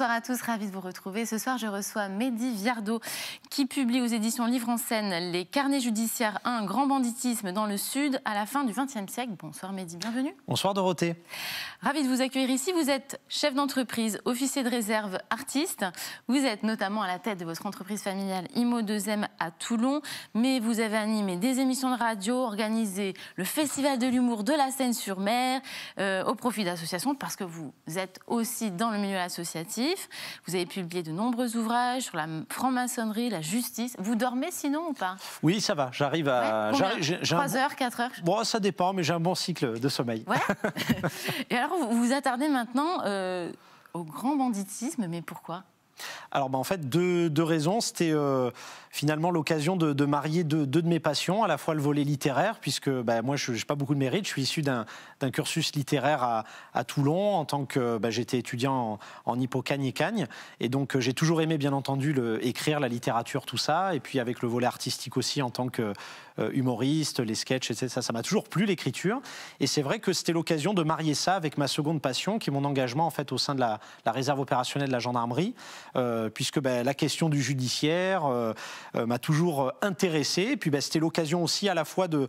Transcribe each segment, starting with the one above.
Bonsoir à tous, ravi de vous retrouver. Ce soir, je reçois Mehdi Viardot qui publie aux éditions Livre en scène Les carnets judiciaires 1, grand banditisme dans le Sud à la fin du XXe siècle. Bonsoir Mehdi, bienvenue. Bonsoir Dorothée. Ravi de vous accueillir ici. Vous êtes chef d'entreprise, officier de réserve, artiste. Vous êtes notamment à la tête de votre entreprise familiale IMO 2M à Toulon, mais vous avez animé des émissions de radio, organisé le Festival de l'humour de la Seine-sur-Mer euh, au profit d'associations parce que vous êtes aussi dans le milieu associatif. Vous avez publié de nombreux ouvrages sur la franc-maçonnerie, la justice. Vous dormez sinon ou pas Oui, ça va. J'arrive à. 3 h 4 heures Bon, ça dépend, mais j'ai un bon cycle de sommeil. Et alors, vous vous attardez maintenant euh, au grand banditisme, mais pourquoi alors, bah, en fait, deux, raisons. C'était. Euh, finalement l'occasion de, marier deux, deux, de mes passions, à la fois le volet littéraire, puisque bah, moi je n'ai pas beaucoup de mérite, je suis issu d'un cursus littéraire à, Toulon en tant que bah, j'étais étudiant en, en hippocagne et cagne, et donc euh, j'ai toujours aimé bien entendu le, écrire, la littérature, tout ça, et puis avec le volet artistique aussi en tant que euh, humoriste, les sketchs, etc. Ça, m'a toujours plu l'écriture, et c'est vrai que c'était l'occasion de marier ça avec ma seconde passion, qui est mon engagement en fait au sein de la, réserve opérationnelle de la gendarmerie, euh, puisque bah, la question du judiciaire, euh, m'a toujours euh, intéressé. Et puis, bah, c'était l'occasion aussi à la fois de,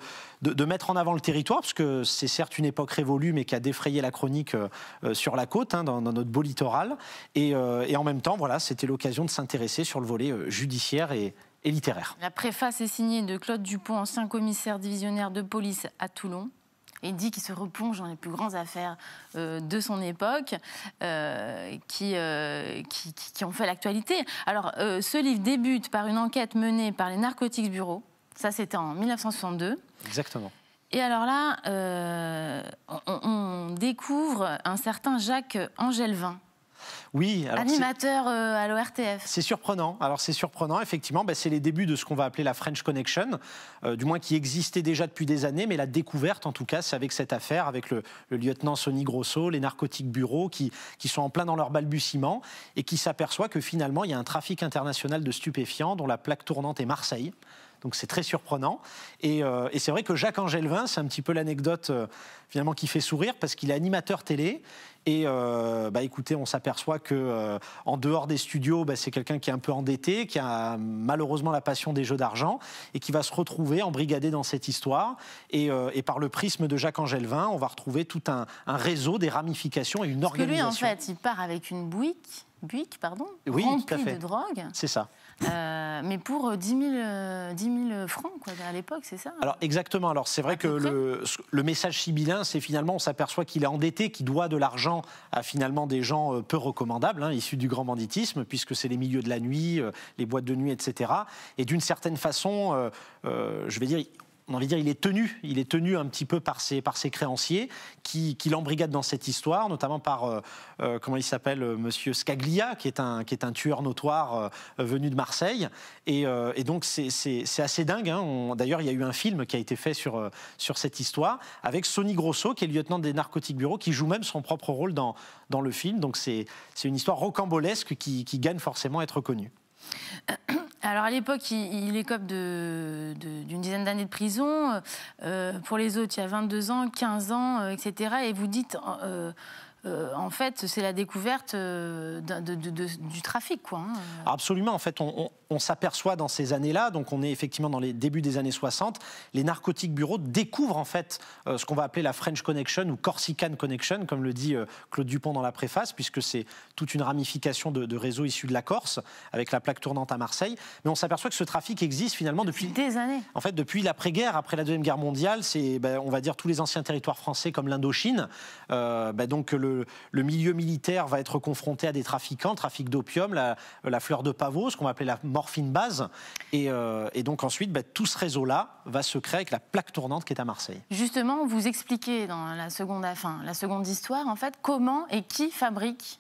mettre en avant le territoire, parce que c'est certes une époque révolue, mais qui a défrayé la chronique euh, sur la côte, hein, dans, notre beau littoral. Et, en même temps, voilà, c'était l'occasion de s'intéresser sur le volet judiciaire et littéraire. La préface est signée de Claude Dupont, ancien commissaire divisionnaire de police à Toulon dit qu'il se replonge dans les plus grandes affaires euh, de son époque, euh, euh, qui, qui, ont fait l'actualité. Alors, ce livre débute par une enquête menée par les Narcotics Bureau. Ça, c'était en 1962. Exactement. Et alors là, on, on, découvre un certain Jacques Angelvin, oui. Alors Animateur euh, à l'ORTF. C'est surprenant. Alors c'est surprenant, effectivement, bah, c'est les débuts de ce qu'on va appeler la French Connection, euh, du moins qui existait déjà depuis des années, mais la découverte, en tout cas, c'est avec cette affaire, avec le, lieutenant Sonny Grosso, les narcotiques bureaux qui, sont en plein dans leur balbutiement et qui s'aperçoit que finalement, il y a un trafic international de stupéfiants dont la plaque tournante est Marseille. Donc c'est très surprenant. Et, euh, c'est vrai que Jacques Angelvin, c'est un petit peu l'anecdote finalement qui fait sourire parce qu'il est animateur télé et euh, bah, écoutez, on s'aperçoit que euh, en dehors des studios, bah, c'est quelqu'un qui est un peu endetté, qui a malheureusement la passion des jeux d'argent et qui va se retrouver embrigadé dans cette histoire. Et, euh, par le prisme de Jacques Angelvin, on va retrouver tout un, réseau, des ramifications et une Parce organisation. Que lui, en fait, il part avec une bouique. bouique pardon, oui, de drogue. C'est ça. Euh, mais pour 10 euh, 000, euh, francs quoi, à l'époque, c'est ça hein Alors exactement. Alors c'est vrai que le, message sibyllin, c'est finalement on s'aperçoit qu'il est endetté, qu'il doit de l'argent à finalement des gens peu recommandables, hein, issus du grand banditisme, puisque c'est les milieux de la nuit, les boîtes de nuit, etc. Et d'une certaine façon, je vais dire, on envie dire, il est tenu, il est tenu un petit peu par ses, par ses créanciers qui, qui l'embrigadent dans cette histoire, notamment par, euh, euh, comment il s'appelle, euh, monsieur Scaglia, qui est un, qui est un tueur notoire venu de Marseille. Et, donc, c'est assez dingue. Hein. D'ailleurs, il y a eu un film qui a été fait sur, sur cette histoire avec Sonny Grosso, qui est lieutenant des narcotiques bureaux, qui joue même son propre rôle dans, le film. Donc, c'est une histoire rocambolesque qui, qui gagne forcément à être connue. Alors à l'époque, il, écope d'une de, dizaine d'années de prison. Euh, pour les autres, il y a 22 ans, 15 ans, euh, etc. Et vous dites, euh, euh, en fait, c'est la découverte euh, de, du trafic. Quoi, hein. Absolument. En fait, on, s'aperçoit dans ces années-là, donc on est effectivement dans les débuts des années 60, les narcotiques bureaux découvrent en fait euh, ce qu'on va appeler la French Connection ou Corsican Connection, comme le dit Claude Dupont dans la préface, puisque c'est toute une ramification de, réseaux issus de la Corse, avec la plaque tournante à Marseille. Mais on s'aperçoit que ce trafic existe finalement depuis, depuis des années. En fait, depuis l'après-guerre, après la Deuxième Guerre mondiale, c'est, ben, on va dire, tous les anciens territoires français comme l'Indochine. Ben, donc le le, milieu militaire va être confronté à des trafiquants, trafic d'opium, la, fleur de pavot, ce qu'on va appeler la morphine base. Et, euh, donc ensuite, bah, tout ce réseau-là va se créer avec la plaque tournante qui est à Marseille. Justement, vous expliquez dans la seconde, enfin, la seconde histoire, en fait, comment et qui fabrique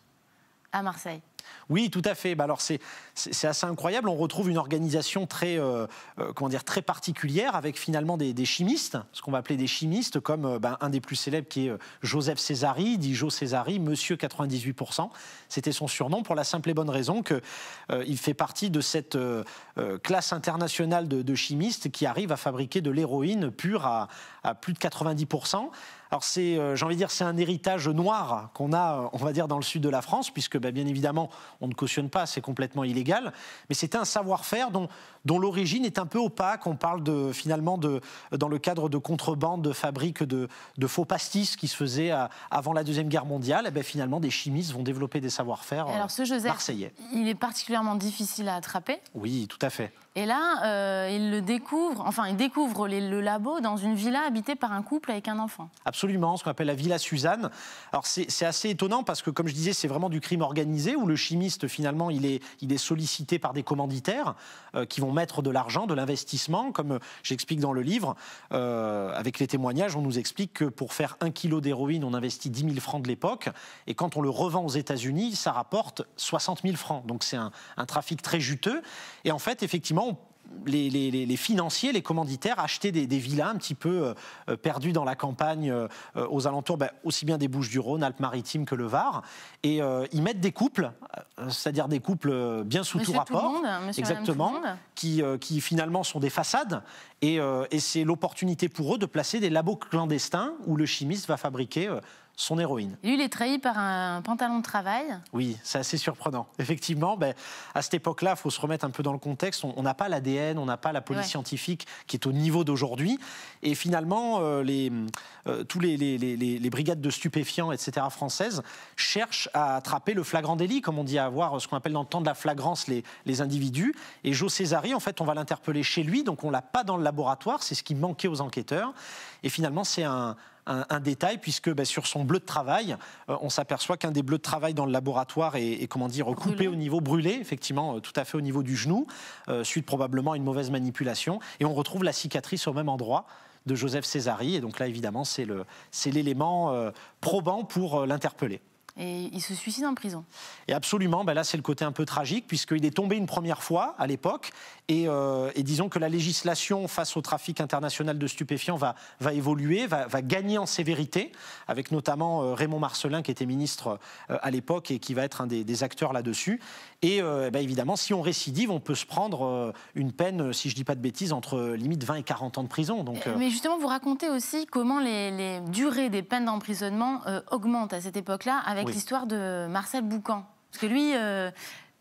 à Marseille oui, tout à fait. Bah, alors c'est assez incroyable. On retrouve une organisation très euh, euh, comment très particulière avec finalement des, chimistes, ce qu'on va appeler des chimistes, comme euh, bah, un des plus célèbres qui est Joseph Césari, dit Joe Césari, Monsieur 98%. C'était son surnom pour la simple et bonne raison que il fait partie de cette classe internationale de, chimistes qui arrive à fabriquer de l'héroïne pure à plus de 90%. Alors c'est, euh, j'ai envie de dire, c'est un héritage noir qu'on a, euh, on va dire, dans le sud de la France, puisque bah, bien évidemment, on ne cautionne pas, c'est complètement illégal. Mais c'est un savoir-faire dont, l'origine est un peu opaque. On parle finalement de, dans le cadre de contrebande, de fabrique de, faux pastis qui se faisaient euh, avant la Deuxième Guerre mondiale. Et eh ben, finalement, des chimistes vont développer des savoir-faire Alors ce Joseph, Il est particulièrement difficile à attraper. Oui, tout à fait. Et là, euh, il le découvre, enfin, il découvre le labo dans une villa habitée par un couple avec un enfant. Absolument, ce qu'on appelle la villa Suzanne. Alors, c'est assez étonnant parce que, comme je disais, c'est vraiment du crime organisé où le chimiste, finalement, il est, il est sollicité par des commanditaires euh, qui vont mettre de l'argent, de l'investissement, comme euh, j'explique dans le livre. Euh, avec les témoignages, on nous explique que pour faire un kilo d'héroïne, on investit 10 000 francs de l'époque. Et quand on le revend aux États-Unis, ça rapporte 60 000 francs. Donc, c'est un trafic très juteux. Et en fait, effectivement, les, financiers, les commanditaires achetaient des, villas un petit peu euh, perdus dans la campagne euh, aux alentours, ben, aussi bien des Bouches-du-Rhône, Alpes-Maritimes que le Var. Et euh, ils mettent des couples, c'est-à-dire des couples bien sous tout rapport, exactement, Qui, finalement sont des façades. et c'est l'opportunité pour eux de placer des labos clandestins où le chimiste va fabriquer son héroïne. Lui, il est trahi par un pantalon de travail. Oui, c'est assez surprenant. Effectivement, ben, à cette époque-là, il faut se remettre un peu dans le contexte. On n'a pas l'ADN, on n'a pas la police scientifique qui est au niveau d'aujourd'hui. Et finalement, toutes euh, les, euh, tous les, brigades de stupéfiants, etc., françaises, cherchent à attraper le flagrant délit, comme on dit, à avoir ce qu'on appelle dans le temps de la flagrance les, individus. Et Joe Césari, en fait, on va l'interpeller chez lui, donc on l'a pas dans le laboratoire, c'est ce qui manquait aux enquêteurs. Et finalement, c'est un, un, détail, puisque bah, sur son bleu de travail, euh, on s'aperçoit qu'un des bleus de travail dans le laboratoire est, comment dire, coupé au niveau brûlé, effectivement, euh, tout à fait au niveau du genou, euh, suite probablement à une mauvaise manipulation. Et on retrouve la cicatrice au même endroit de Joseph Césari. Et donc là, évidemment, c'est l'élément probant pour l'interpeller. Et il se suicide en prison. Et absolument, bah, là c'est le côté un peu tragique, puisqu'il est tombé une première fois à l'époque, euh, et, disons que la législation face au trafic international de stupéfiants va, va évoluer, va, gagner en sévérité, avec notamment euh, Raymond Marcelin qui était ministre euh, à l'époque et qui va être un des, acteurs là-dessus. Et, eh ben, évidemment, si on récidive, on peut se prendre une peine, si je ne dis pas de bêtises, entre limite 20 et 40 ans de prison. Donc, Mais justement, vous racontez aussi comment les, durées des peines d'emprisonnement augmentent à cette époque-là, avec l'histoire de Marcel Boucan. Parce que lui...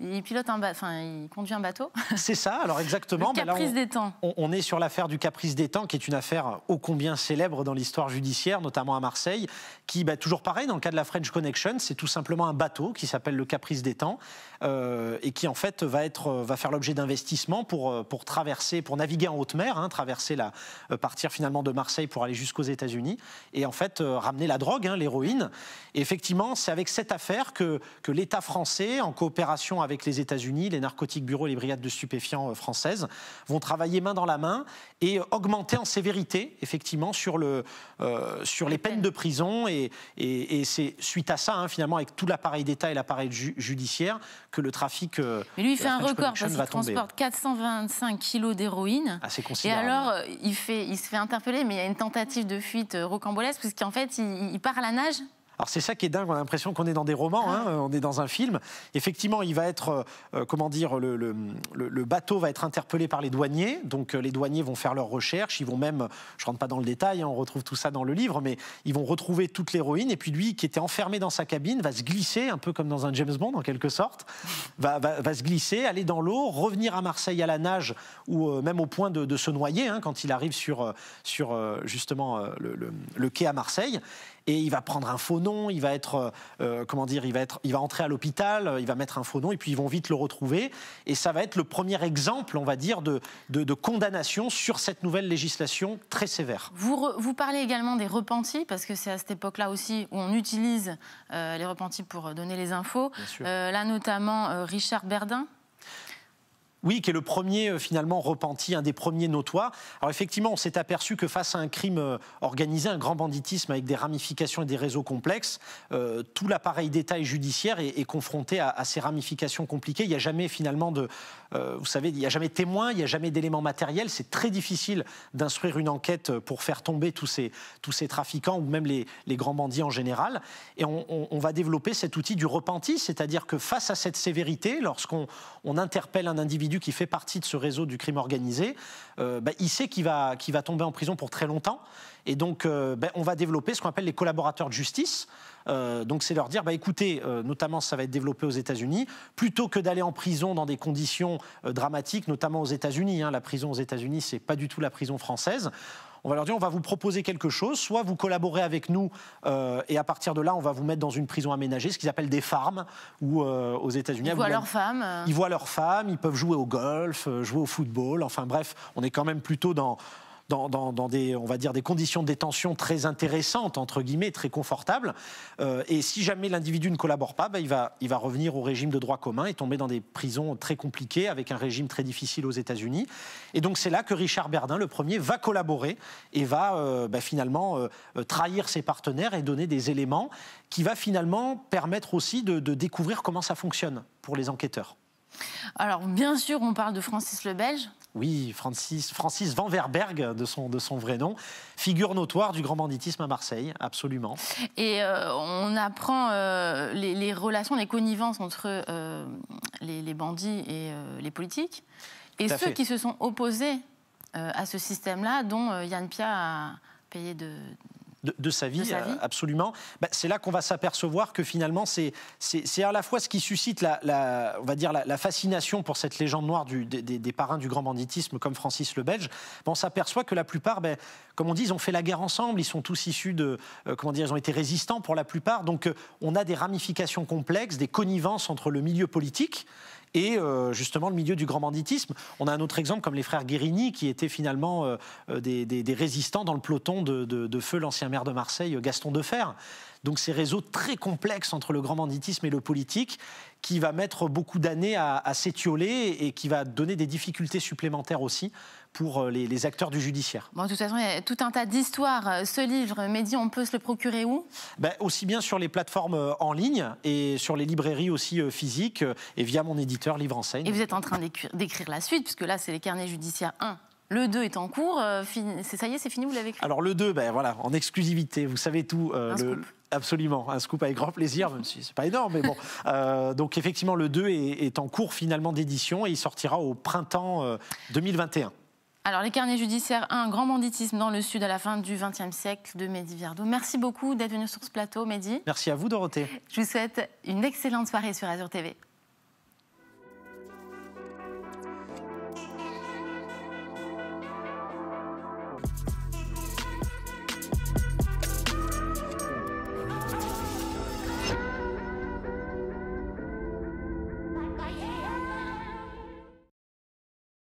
Il pilote un enfin, il conduit un bateau. C'est ça, alors exactement. Le bah, caprice des temps. On, est sur l'affaire du caprice des temps, qui est une affaire ô combien célèbre dans l'histoire judiciaire, notamment à Marseille, qui, bah, toujours pareil, dans le cas de la French Connection, c'est tout simplement un bateau qui s'appelle le caprice des temps, euh, et qui en fait va, être, euh, va faire l'objet d'investissements pour, euh, pour traverser, pour naviguer en haute mer, hein, traverser la, partir finalement de Marseille pour aller jusqu'aux États-Unis, et en fait ramener la drogue, hein, l'héroïne. effectivement, c'est avec cette affaire que, que l'État français, en coopération avec avec les États-Unis, les narcotiques bureaux et les brigades de stupéfiants euh, françaises vont travailler main dans la main et euh, augmenter en sévérité, effectivement, sur, le, euh, sur les peines de prison. Et, c'est suite à ça, hein, finalement, avec tout l'appareil d'État et l'appareil judiciaire, que le trafic. Mais lui, il fait un record parce qu'il transporte 425 kilos d'héroïne. Assez ah, considérable. Et alors, il, fait, il se fait interpeller, mais il y a une tentative de fuite rocambolesque, puisqu'en fait, il part à la nage alors c'est ça qui est dingue, on a l'impression qu'on est dans des romans, hein, ah. on est dans un film. Effectivement, il va être, euh, euh, comment dire, le, bateau va être interpellé par les douaniers, donc euh, les douaniers vont faire leurs recherches, ils vont même, je rentre pas dans le détail, hein, on retrouve tout ça dans le livre, mais ils vont retrouver toute l'héroïne, et puis lui, qui était enfermé dans sa cabine, va se glisser, un peu comme dans un James Bond en quelque sorte, va, se glisser, aller dans l'eau, revenir à Marseille à la nage, ou même au point de, se noyer, hein, quand il arrive sur, sur justement le quai à Marseille et il va prendre un faux nom, il va être, euh, euh, comment dire, il va être, il va entrer à l'hôpital, euh, il va mettre un faux nom, et puis ils vont vite le retrouver, et ça va être le premier exemple, on va dire, de, condamnation sur cette nouvelle législation très sévère. Vous, parlez également des repentis, parce que c'est à cette époque-là aussi où on utilise les repentis pour donner les infos. là notamment Richard Berdin, oui, qui est le premier euh, finalement repenti, un des premiers notoires. Alors effectivement, on s'est aperçu que face à un crime euh, organisé, un grand banditisme avec des ramifications et des réseaux complexes, euh, tout l'appareil d'État et judiciaire est, confronté à, ces ramifications compliquées. Il n'y a jamais finalement de, vous savez, il n'y a jamais de il n'y a jamais d'éléments matériels. C'est très difficile d'instruire une enquête pour faire tomber tous ces, tous ces trafiquants ou même les, les grands bandits en général. Et on, va développer cet outil du repenti, c'est-à-dire que face à cette sévérité, lorsqu'on interpelle un individu qui fait partie de ce réseau du crime organisé, euh, bah, il sait qu'il va, va tomber en prison pour très longtemps. Et donc, euh, bah, on va développer ce qu'on appelle les collaborateurs de justice. Euh, donc, c'est leur dire, bah, écoutez, notamment, ça va être développé aux États-Unis, plutôt que d'aller en prison dans des conditions dramatiques, notamment aux États-Unis. Hein, la prison aux États-Unis, c'est pas du tout la prison française on va leur dire on va vous proposer quelque chose, soit vous collaborez avec nous euh, et à partir de là, on va vous mettre dans une prison aménagée, ce qu'ils appellent des farms, où euh, aux États-Unis. Ils voient leurs femmes. Euh. Ils voient leurs femmes, ils peuvent jouer au golf, jouer au football, enfin bref, on est quand même plutôt dans dans, des, on va dire, des conditions de détention très intéressantes, entre guillemets, très confortables. Euh, et si jamais l'individu ne collabore pas, bah, il, va, il va revenir au régime de droit commun et tomber dans des prisons très compliquées, avec un régime très difficile aux États-Unis. Et donc c'est là que Richard Berdin, le premier, va collaborer et va euh, bah, finalement euh, trahir ses partenaires et donner des éléments qui va finalement permettre aussi de découvrir comment ça fonctionne pour les enquêteurs. Alors, bien sûr, on parle de Francis le Belge. Oui, Francis, Francis Van Verberg, de son, de son vrai nom, figure notoire du grand banditisme à Marseille, absolument. Et euh, on apprend euh, les, relations, les connivences entre euh, les, bandits et les politiques, et ceux qui se sont opposés à ce système-là, dont Yann Pia a payé de, de, sa, vie, euh, absolument, bah, c'est là qu'on va s'apercevoir que finalement, c'est à la fois ce qui suscite la, on va dire la, fascination pour cette légende noire des, parrains du grand banditisme comme Francis le Belge. on s'aperçoit que la plupart, ben, comme on dit, ils ont fait la guerre ensemble, ils sont tous issus de, euh, comment dire, ils ont été résistants pour la plupart. Donc, euh, on a des ramifications complexes, des connivences entre le milieu politique et euh, justement le milieu du grand banditisme. On a un autre exemple comme les frères Guérini qui étaient finalement euh, euh, des, résistants dans le peloton de, feu l'ancien maire de Marseille, Gaston Defer. Donc ces réseaux très complexes entre le grand banditisme et le politique qui va mettre beaucoup d'années à, à s'étioler et qui va donner des difficultés supplémentaires aussi pour euh, les, acteurs du judiciaire. de toute façon, il y a tout un tas d'histoires. Euh, ce livre, Mehdi, on peut se le procurer où ben, Aussi bien sur les plateformes euh, en ligne et sur les librairies aussi physiques et via mon éditeur Livre Enseigne. Et vous êtes en train d'écrire la suite, puisque là, c'est les carnets judiciaires 1 le 2 est en cours. c'est ça y est, c'est fini, vous l'avez écrit Alors le 2, ben voilà, en exclusivité, vous savez tout. le, absolument, un scoop avec grand plaisir, même si c'est pas énorme, mais bon. donc effectivement, le 2 est, en cours finalement d'édition et il sortira au printemps 2021. Alors, les carnets judiciaires un grand banditisme dans le Sud à la fin du XXe siècle de Mehdi Vierdo. Merci beaucoup d'être venu sur ce plateau, Mehdi. Merci à vous, Dorothée. Je vous souhaite une excellente soirée sur Azure TV.